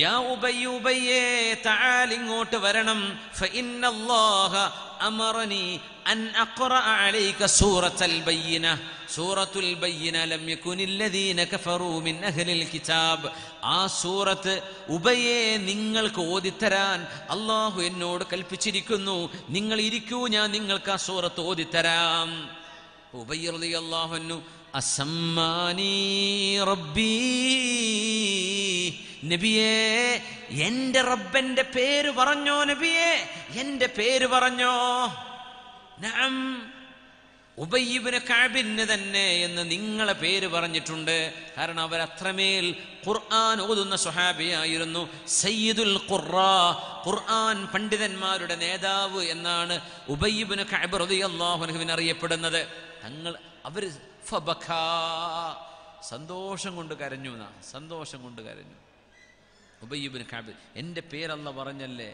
ഇങ്ങോട്ട് വരണം സൂറത്ത് നിങ്ങൾക്ക് ഓതിത്തരാൻ അള്ളാഹു എന്നോട് കൽപ്പിച്ചിരിക്കുന്നു നിങ്ങൾ ഇരിക്കൂ ഞാൻ നിങ്ങൾക്ക് ആ സൂറത്ത് ഓതിത്തരാം ഉബയ്യ അസമ്മാനീ റബ്ബീ നബിയേ എന്റെ റബ്ബന്റെ പേര് പറഞ്ഞോ നബിയേ എന്റെ പേര് പറഞ്ഞോ നാം കാബിന് തന്നെ എന്ന് നിങ്ങളെ പേര് പറഞ്ഞിട്ടുണ്ട് കാരണം അവർ അത്രമേൽ ഖുർആൻ ഓതുന്ന സ്വഹാബിയായിരുന്നു സയ്യിദുൽ ഖുറ ഖുർആൻ പണ്ഡിതന്മാരുടെ നേതാവ് എന്നാണ് ഉബയ്യബിന് കാബ് റതി അറിയപ്പെടുന്നത് തങ്ങൾ അവർ സന്തോഷം കൊണ്ട് കരഞ്ഞു എന്നാ സന്തോഷം കൊണ്ട് കരഞ്ഞു ഉബയ്യബിൻ കാബ് എൻ്റെ പേരല്ല പറഞ്ഞല്ലേ